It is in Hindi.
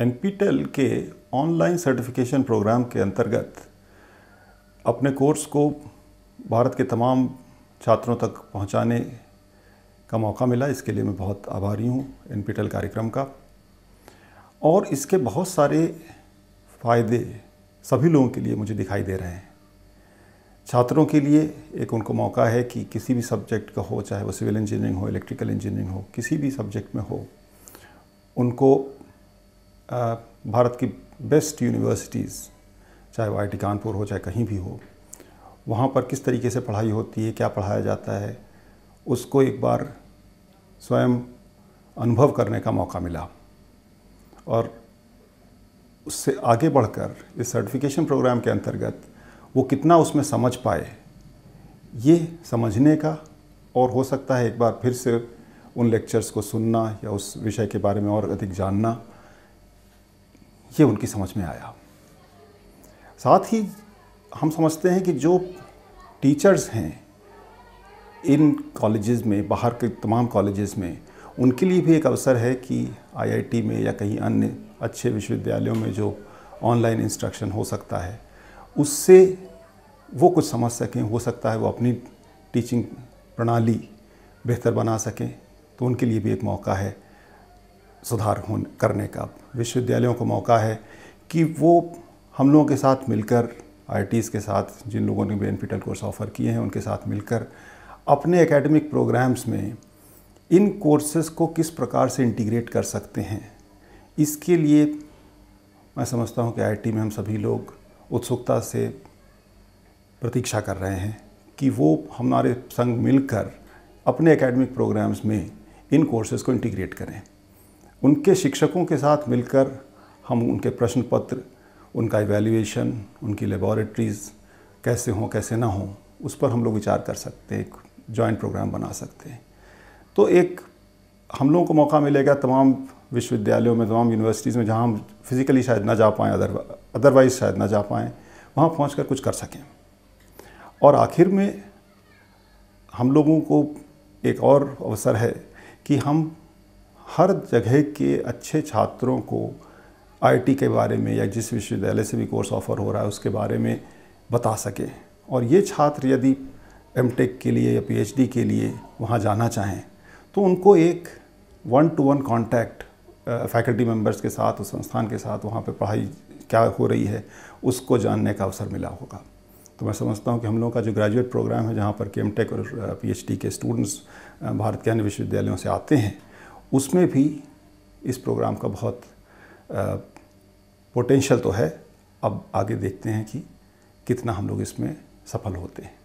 एन e के ऑनलाइन सर्टिफिकेशन प्रोग्राम के अंतर्गत अपने कोर्स को भारत के तमाम छात्रों तक पहुंचाने का मौका मिला इसके लिए मैं बहुत आभारी हूं एन e कार्यक्रम का और इसके बहुत सारे फ़ायदे सभी लोगों के लिए मुझे दिखाई दे रहे हैं छात्रों के लिए एक उनको मौका है कि किसी भी सब्जेक्ट का हो चाहे वो सिविल इंजीनियरिंग हो इलेक्ट्रिकल इंजीनियरिंग हो किसी भी सब्जेक्ट में हो उनको भारत की बेस्ट यूनिवर्सिटीज़ चाहे वो आई कानपुर हो चाहे कहीं भी हो वहाँ पर किस तरीके से पढ़ाई होती है क्या पढ़ाया जाता है उसको एक बार स्वयं अनुभव करने का मौका मिला और उससे आगे बढ़कर इस सर्टिफिकेशन प्रोग्राम के अंतर्गत वो कितना उसमें समझ पाए ये समझने का और हो सकता है एक बार फिर से उन लेक्चर्स को सुनना या उस विषय के बारे में और अधिक जानना ये उनकी समझ में आया साथ ही हम समझते हैं कि जो टीचर्स हैं इन कॉलेजेस में बाहर के तमाम कॉलेजेस में उनके लिए भी एक अवसर है कि आईआईटी में या कहीं अन्य अच्छे विश्वविद्यालयों में जो ऑनलाइन इंस्ट्रक्शन हो सकता है उससे वो कुछ समझ सकें हो सकता है वो अपनी टीचिंग प्रणाली बेहतर बना सकें तो उनके लिए भी एक मौका है सुधार होने करने का विश्वविद्यालयों को मौका है कि वो हम लोगों के साथ मिलकर आई के साथ जिन लोगों ने बेनफिटल कोर्स ऑफ़र किए हैं उनके साथ मिलकर अपने एकेडमिक प्रोग्राम्स में इन कोर्सेज को किस प्रकार से इंटीग्रेट कर सकते हैं इसके लिए मैं समझता हूँ कि आईटी में हम सभी लोग उत्सुकता से प्रतीक्षा कर रहे हैं कि वो हमारे संग मिलकर अपने एकेडमिक प्रोग्राम्स में इन कोर्सेज़ को इंटीग्रेट करें उनके शिक्षकों के साथ मिलकर हम उनके प्रश्न पत्र उनका इवेल्यूशन उनकी लेबॉरेटरीज़ कैसे हों कैसे ना हों उस पर हम लोग विचार कर सकते हैं एक जॉइंट प्रोग्राम बना सकते हैं तो एक हम लोगों को मौका मिलेगा तमाम विश्वविद्यालयों में तमाम यूनिवर्सिटीज़ में जहाँ हम फिज़िकली शायद ना जा पाएँ अदरवाइज़ शायद ना जा पाएँ वहाँ पहुँच कर कुछ कर सकें और आखिर में हम लोगों को एक और अवसर है कि हम हर जगह के अच्छे छात्रों को आईटी के बारे में या जिस विश्वविद्यालय से भी कोर्स ऑफर हो रहा है उसके बारे में बता सकें और ये छात्र यदि एमटेक के लिए या पीएचडी के लिए वहाँ जाना चाहें तो उनको एक one two one contact faculty members के साथ उस संस्थान के साथ वहाँ पे पढ़ाई क्या हो रही है उसको जानने का अवसर मिला होगा तो मैं समझता हूँ कि हम लोगों का जो ग्रेजुएट प्रोग्राम है जहाँ पर के एम टेक और पीएचडी के स्टूडेंट्स भारत के अन्य विश्वविद्यालयों से आते हैं उसमें भी इस प्रोग्राम का बहुत पोटेंशियल तो है अब आगे देखते हैं कि कितना हम लोग इसमें सफल होते हैं